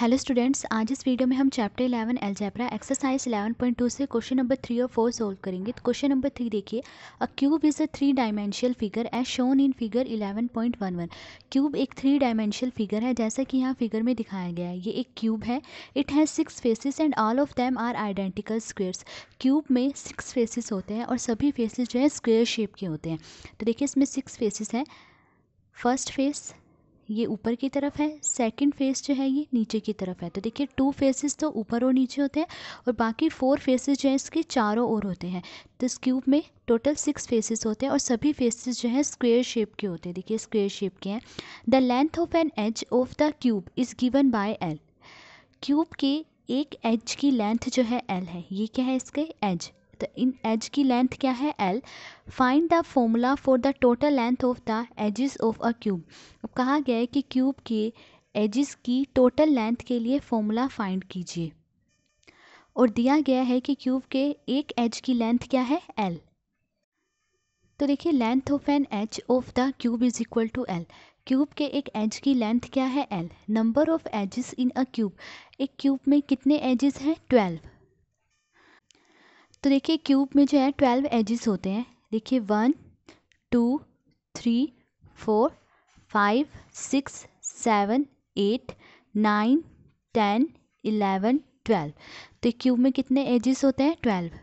hello students आज इस video में हम चैप्टर 11 एल्जेब्रा एक्सरसाइज 11.2 से क्वेश्चन नंबर थ्री और फोर सोल्व करेंगे तो क्वेश्चन नंबर थ्री देखिए a cube is a three dimensional figure as shown in figure 11.11 cube एक थ्री डायमेंशियल फिगर है जैसा कि यहाँ फिगर में दिखाया गया है ये एक क्यूब है it has six faces and all of them are identical squares cube में सिक्स फेसिस होते हैं और सभी फेसिस जो है स्क्वेयर शेप के होते हैं तो देखिए इसमें सिक्स फेसिस हैं फर्स्ट फेस ये ऊपर की तरफ है सेकंड फेस जो है ये नीचे की तरफ है तो देखिए टू फेसेस तो ऊपर और नीचे होते हैं और बाकी फोर फेसेस जो हैं इसके चारों ओर होते हैं तो इस क्यूब में टोटल सिक्स फेसेस होते हैं और सभी फेसेस जो हैं स्क्वेयर शेप के होते हैं देखिए स्क्वेयर शेप के हैं the length of an edge of the cube is given by L cube के एक एज की लेंथ जो है एल है ये क्या है इसके एज इन एज की लेंथ क्या है L find the formula for the total length of the edges of a cube अब कहा गया है कि क्यूब के एजिस की टोटल लेंथ के लिए फॉर्मूला फाइंड कीजिए और दिया गया है कि क्यूब के एक एज की लेंथ क्या है एल तो देखिए length of an edge of the cube is equal to L cube के एक एज की लेंथ क्या है L number of edges in a cube एक क्यूब में कितने एजेस हैं ट्वेल्व तो देखिए क्यूब में जो है ट्वेल्व एजेस होते हैं देखिए one two three four five six seven eight nine ten eleven twelve तो क्यूब में कितने एजेस होते हैं ट्वेल्व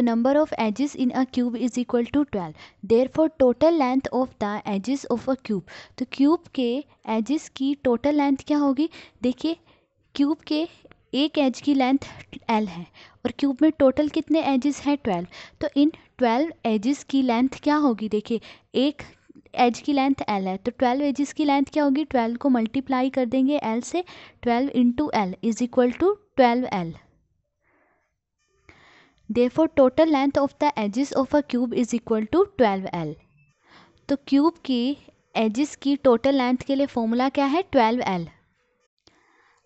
तो of of in a cube is equal to twelve there for total length of the edges of a cube तो cube के edges की total length क्या होगी देखिए क्यूब के एक एज की लेंथ एल है और क्यूब में टोटल कितने एजेस हैं ट्वेल्व तो इन ट्वेल्व एजेस की लेंथ क्या होगी देखिए एक एज की लेंथ एल है तो ट्वेल्व एजेस की लेंथ क्या होगी ट्वेल्व को मल्टीप्लाई कर देंगे एल से twelve into L is equal to twelve L therefore total length of the edges of a cube is equal to twelve L तो क्यूब की एजेस की टोटल लेंथ के लिए फॉर्मूला क्या है ट्वेल्व एल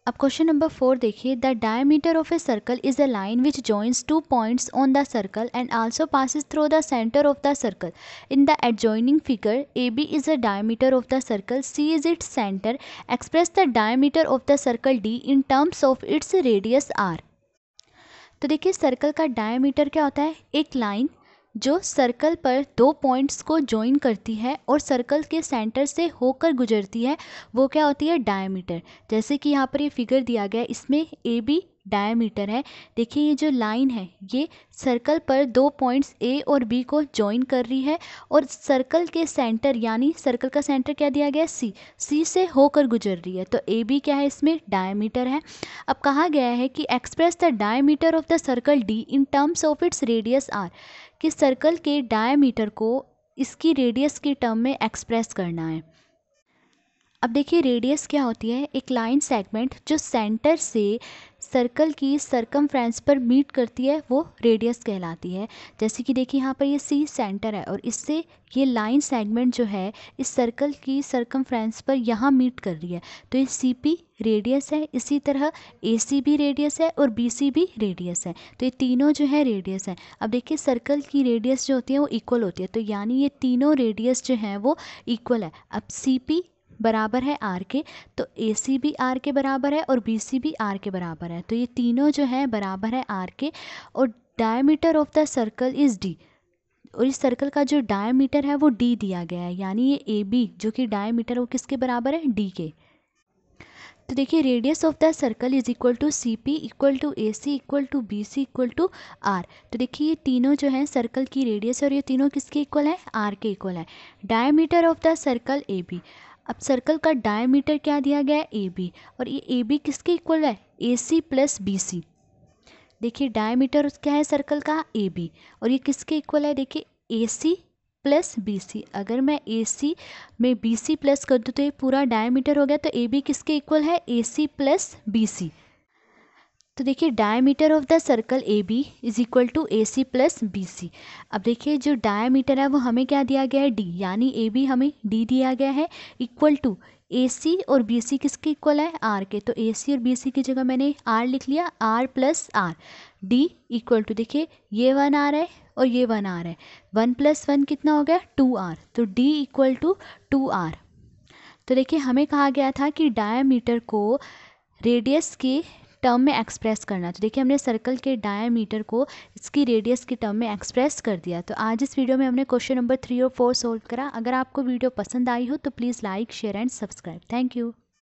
अब क्वेश्चन नंबर फोर देखिए the diameter of a circle is a line which joins two points on the circle and also passes through the centre of the circle in the adjoining figure A B is a diameter of the circle C is its centre express the diameter of the circle D in terms of its radius R तो देखिए circle का diameter क्या होता है एक line जो circle पर दो पॉइंट्स को ज्वाइन करती है और सर्कल के सेंटर से होकर गुजरती है वो क्या होती है डायमीटर जैसे कि यहाँ पर ये फिगर दिया गया इसमें ए बी डायमीटर है देखिए ये जो लाइन है ये सर्कल पर दो पॉइंट्स ए और बी को ज्वाइन कर रही है और सर्कल के सेंटर यानी सर्कल का सेंटर क्या दिया गया सी सी से होकर गुजर रही है तो ए बी क्या है इसमें डायमीटर है अब कहा गया है कि express the diameter of the circle D in terms of its radius R कि सर्कल के डायमीटर को इसकी रेडियस के टर्म में एक्सप्रेस करना है अब देखिए रेडियस क्या होती है एक लाइन सेगमेंट जो सेंटर से सर्कल की सर्कम पर मीट करती है वो रेडियस कहलाती है जैसे कि देखिए यहाँ पर ये सी सेंटर है और इससे ये लाइन सेगमेंट जो है इस सर्कल की सर्कम पर यहाँ मीट कर रही है तो ये सी पी रेडियस है इसी तरह ए सी भी रेडियस है और बी सी भी रेडियस है तो ये तीनों जो है रेडियस है अब देखिए सर्कल की रेडियस जो होती है वो इक्वल होती है तो यानी ये तीनों रेडियस जो हैं वो इक्वल है अब सी पी बराबर है आर के तो ए सी भी आर के बराबर है और बी सी भी आर के बराबर है तो ये तीनों जो है बराबर है आर के और diameter of the circle is D और इस सर्कल का जो डायमीटर है वो डी दिया गया है यानी ये ए बी जो कि डायमीटर वो किसके बराबर है डी के तो देखिए radius of the circle is equal to C P equal to A C equal to B C equal to R तो देखिए ये तीनों जो है सर्कल की रेडियस और ये तीनों किसके इक्वल है आर के इक्वल है diameter of the circle A B अब सर्कल का डायमीटर क्या दिया गया है ए बी और ये ए बी किसके इक्वल है ए सी प्लस बी सी देखिए डायमीटर क्या है सर्कल का ए बी और ये किसके इक्वल है देखिए ए सी प्लस बी सी अगर मैं ए सी में बी सी प्लस कर दूँ तो ये पूरा डायमीटर हो गया तो ए बी किसके इक्वल है ए सी प्लस बी सी तो देखिए diameter of the circle A B is equal to A C plus B C अब देखिए जो डायमीटर है वो हमें क्या दिया गया है डी यानी ए बी हमें डी दिया गया है इक्वल टू ए सी और बी सी किसके इक्वल है आर के तो ए सी और बी सी की जगह मैंने आर लिख लिया R plus R D equal to देखिए ये वन आर है और ये वन आर है वन प्लस वन कितना हो गया टू आर तो D equal to two R तो देखिए हमें कहा गया था कि डायमीटर को रेडियस के टर्म में एक्सप्रेस करना तो देखिए हमने सर्कल के डायमीटर को इसकी रेडियस के टर्म में एक्सप्रेस कर दिया तो आज इस वीडियो में हमने क्वेश्चन नंबर थ्री और फोर सोल्व करा अगर आपको वीडियो पसंद आई हो तो please like share and subscribe thank you